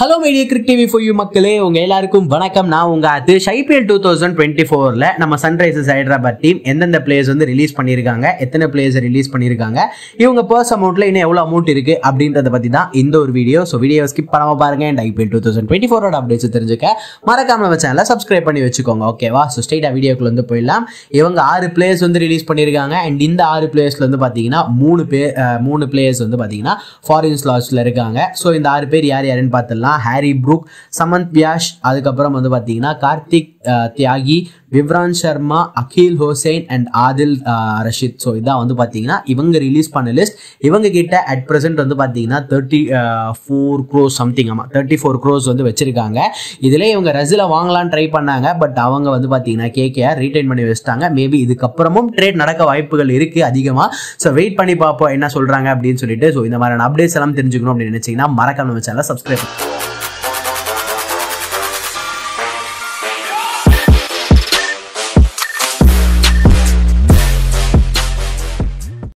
hello media cric TV for you மக்களே உங்க எல்லாருக்கும் வணக்கம் நான் உங்க அது ஐபிஎல் டூ தௌசண்ட் டுவெண்ட்டி ஃபோர்ல நம்ம சன்ரைசர்ஸ் ஹைதராபாத் டீம் எந்தெந்த பிளேயர்ஸ் வந்து ரிலீஸ் பண்ணியிருக்காங்க எத்தனை பிளேயர்ஸ் ரிலீஸ் பண்ணியிருக்காங்க இவங்க பர்ஸ் அமௌண்ட்ல இன்னும் எவ்வளோ அமௌண்ட் இருக்கு அப்படின்றத பத்தி தான் இந்த ஒரு வீடியோ ஸோ வீடியோ ஸ்கிப் பண்ணாம பாருங்க and IPL two thousand twenty ஃபோரோட அப்டேட்ஸ் தெரிஞ்சுக்க மறக்காம நம்ம சேனலை சப்ஸ்கிரைப் பண்ணி வச்சுக்கோங்க ஓகேவா ஸோ ஸ்ட்ரெயிட்டா வீடியோக்குள்ள வந்து போயிடலாம் இவங்க ஆறு பிளேயர்ஸ் வந்து ரிலீஸ் பண்ணியிருக்காங்க அண்ட் இந்த ஆறு பிளேயர்ஸ்ல வந்து பாத்தீங்கன்னா மூணு பேர் மூணு பிளேயர்ஸ் வந்து பாத்தீங்கன்னா ஃபாரின்ஸ் லாஸ்ட்ல இருக்காங்க ஸோ இந்த ஆறு பேர் யார் யாருன்னு பார்த்துலாம் பார்த்தீங்கன்னா ஹாரி ப்ரூக் சமந்த் பியாஷ் அதுக்கப்புறம் வந்து பார்த்தீங்கன்னா Kartik Tyagi Vivrant Sharma Akeal Hosein and Adil Rashid so இதான் வந்து பார்த்தீங்கன்னா இவங்க ரிலீஸ் பண்ண லிஸ்ட் இவங்க கிட்ட அட் ப்ரெசென்ட் வந்து பார்த்தீங்கன்னா தேர்ட்டி ஃபோர் க்ரோஸ் சம்திங் ஆமாம் தேர்ட்டி ஃபோர் க்ரோஸ் வந்து வச்சிருக்காங்க இதில் இவங்க ரசில வாங்கலாம்னு ட்ரை பண்ணாங்க பட் அவங்க வந்து பார்த்தீங்கன்னா கேகேஆர் ரீட்டைன் பண்ணி வச்சுட்டாங்க மேபி இதுக்கப்புறமும் ட்ரேட் நடக்க வாய்ப்புகள் இருக்குது அதிகமாக ஸோ வெயிட் பண்ணி பார்ப்போம் என்ன சொல்கிறாங்க அப்படின்னு சொல்லிட்டு ஸோ இந்த மாதிரியான அப்டேட்ஸ் எல்லாம் தெரிஞ்சுக்கணும் அப்படின்னு நினச்சிங்கன்னா மறக்காமல் நம்ம சப்ஸ்கிரைப்